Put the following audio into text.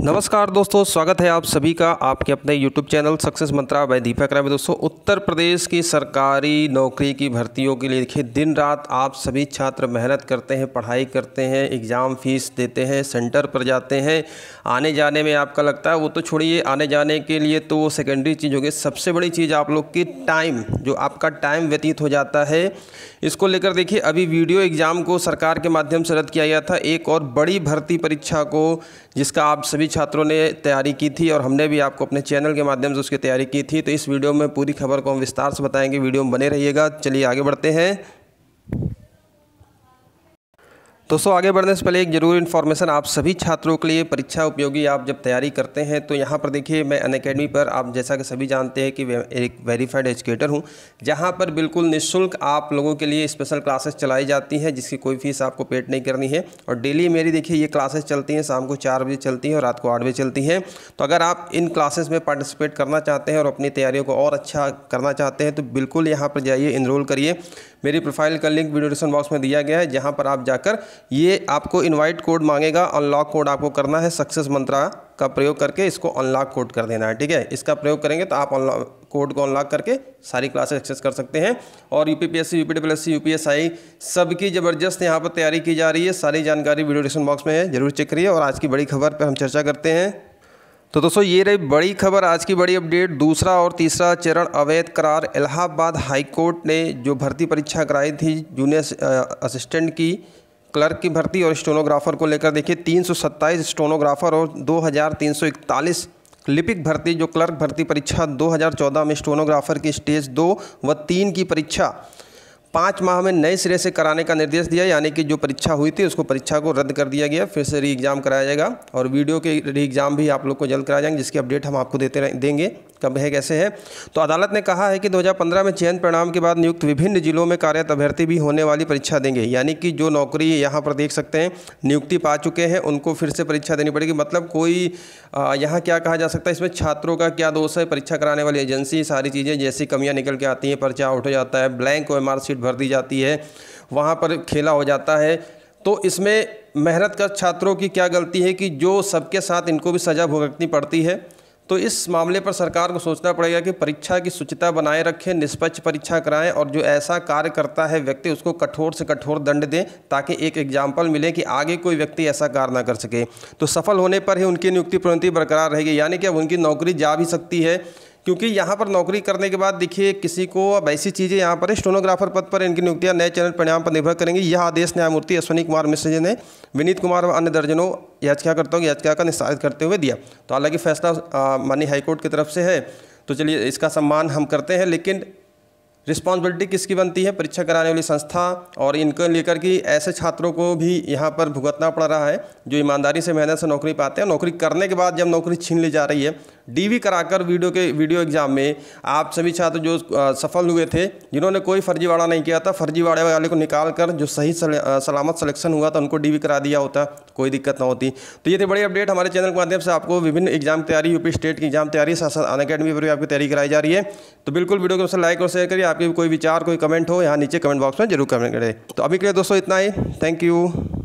नमस्कार दोस्तों स्वागत है आप सभी का आपके अपने YouTube channel success mantra by Deepak Rai में दोस्तों उत्तर प्रदेश की सरकारी नौकरी की भर्तियों के लिए देखिए दिन रात आप सभी छात्र मेहनत करते हैं पढ़ाई करते हैं एग्ज़ाम फीस देते हैं सेंटर पर जाते हैं आने जाने में आपका लगता है वो तो छोड़िए आने जाने के लिए तो वो सेकेंडरी चीज़ होगी सबसे बड़ी चीज़ आप लोग की टाइम जो आपका टाइम व्यतीत हो जाता है इसको लेकर देखिए अभी वीडियो एग्ज़ाम को सरकार के माध्यम से रद्द किया गया था एक और बड़ी भर्ती परीक्षा को जिसका आप सभी सभी छात्रों ने तैयारी की थी और हमने भी आपको अपने चैनल के माध्यम से उसकी तैयारी की थी तो इस वीडियो में पूरी खबर को हम विस्तार से बताएंगे वीडियो में बने रहिएगा चलिए आगे बढ़ते हैं दोस्तों आगे बढ़ने से पहले एक जरूर इन्फॉर्मेशन आप सभी छात्रों के लिए परीक्षा उपयोगी आप जब तैयारी करते हैं तो यहाँ पर देखिए मैं अन अकेडमी पर आप जैसा कि सभी जानते हैं कि एक वेरीफाइड एजुकेटर हूँ जहाँ पर बिल्कुल निःशुल्क आप लोगों के लिए स्पेशल क्लासेस चलाई जाती हैं जिसकी कोई फीस आपको पेड नहीं करनी है और डेली मेरी देखिए ये क्लासेस चलती हैं शाम को चार बजे चलती हैं और रात को आठ बजे चलती हैं तो अगर आप इन क्लासेस में पार्टिसिपेट करना चाहते हैं और अपनी तैयारियों को और अच्छा करना चाहते हैं तो बिल्कुल यहाँ पर जाइए इनरोल करिए मेरी प्रोफाइल का लिंक वीडियो डिस्क्रिप्शन बॉक्स में दिया गया है जहाँ पर आप जाकर ये आपको इनवाइट कोड मांगेगा अनलॉक कोड आपको करना है सक्सेस मंत्रा का प्रयोग करके इसको अनलॉक कोड कर देना है ठीक है इसका प्रयोग करेंगे तो आप अनलॉक कोड को अनलॉक करके सारी क्लासेस एक्सेस कर सकते हैं और U P P S C U P S C U P S I सबकी ज़बरदस्त यहाँ पर तैयारी की जा रही है सारी जानकारी वीडियो डिस्क्रिप्शन बॉक्स में है जरूर चेक करिए और आज की बड़ी खबर पर हम चर्चा करते हैं तो दोस्तों ये रही बड़ी खबर आज की बड़ी अपडेट दूसरा और तीसरा चरण अवैध करार इलाहाबाद हाईकोर्ट ने जो भर्ती परीक्षा कराई थी जूनियर असिस्टेंट की क्लर्क की भर्ती और स्टोनोग्राफर को लेकर देखिए तीन स्टोनोग्राफर और 2341 लिपिक भर्ती जो क्लर्क भर्ती परीक्षा 2014 में स्टोनोग्राफर की स्टेज दो व तीन की परीक्षा पाँच माह में नए सिरे से कराने का निर्देश दिया यानी कि जो परीक्षा हुई थी उसको परीक्षा को रद्द कर दिया गया फिर से री एग्ज़ाम कराया जाएगा और वीडियो के री एग्ज़ाम भी आप लोग को जल्द कराए जाएंगे जिसकी अपडेट हम आपको देते देंगे कब है कैसे है तो अदालत ने कहा है कि 2015 में चयन परिणाम के बाद नियुक्त विभिन्न जिलों में कार्यरत अभ्यर्थी भी होने वाली परीक्षा देंगे यानी कि जो नौकरी यहाँ पर देख सकते हैं नियुक्ति पा चुके हैं उनको फिर से परीक्षा देनी पड़ेगी मतलब कोई यहाँ क्या कहा जा सकता है इसमें छात्रों का क्या दोष है परीक्षा कराने वाली एजेंसी सारी चीज़ें जैसी कमियाँ निकल के आती हैं पर्चा आउट हो जाता है ब्लैंक ओ एम भर दी जाती है वहाँ पर खेला हो जाता है तो इसमें मेहनत कर छात्रों की क्या गलती है कि जो सबके साथ इनको भी सज़ा भुगतनी पड़ती है तो इस मामले पर सरकार को सोचना पड़ेगा कि परीक्षा की शुचिता बनाए रखें निष्पक्ष परीक्षा कराएं और जो ऐसा कार्य करता है व्यक्ति उसको कठोर से कठोर दंड दें ताकि एक एग्जाम्पल मिले कि आगे कोई व्यक्ति ऐसा कार्य ना कर सके तो सफल होने पर ही उनकी नियुक्ति प्रवृत्ति बरकरार रहेगी यानी कि अब उनकी नौकरी जा भी सकती है क्योंकि यहाँ पर नौकरी करने के बाद देखिए किसी को अब ऐसी चीज़ें यहाँ पर स्टोनोग्राफर पद पर इनकी नियुक्तियाँ नए चयन परिणाम पर निर्भर करेंगी यह आदेश न्यायमूर्ति अश्विनी कुमार मिश्र जी ने विनीत कुमार और अन्य दर्जनों याचिकाकर्ताओं की याचिका का निस्तारित करते हुए दिया तो हालांकि फैसला माननीय हाईकोर्ट की तरफ से है तो चलिए इसका सम्मान हम करते हैं लेकिन रिस्पॉन्सिबिलिटी किसकी बनती है परीक्षा कराने वाली संस्था और इनको लेकर कि ऐसे छात्रों को भी यहाँ पर भुगतना पड़ रहा है जो ईमानदारी से मेहनत से नौकरी पाते हैं नौकरी करने के बाद जब नौकरी छीन ली जा रही है डीवी कराकर वीडियो के वीडियो एग्जाम में आप सभी छात्र जो सफल हुए थे जिन्होंने कोई फर्जीवाड़ा नहीं किया था फर्जीवाड़े वाले को निकाल कर जो सही सलामत सलेक्शन हुआ था उनको डीवी करा दिया होता कोई दिक्कत ना होती तो ये थे बड़ी अपडेट हमारे चैनल के माध्यम से आपको विभिन्न एग्जाम तैयारी यूपी स्टेट की एग्जाम तैयारी साथ साथ अन अकेडमी पर भी आपकी तैयारी कराई जा रही है तो बिल्कुल वीडियो को लाइक और शेयर करिए आपके कोई विचार कोई कमेंट हो यहाँ नीचे कमेंट बॉक्स में जरूर कमेंट करें तो अभी के लिए दोस्तों इतना ही थैंक यू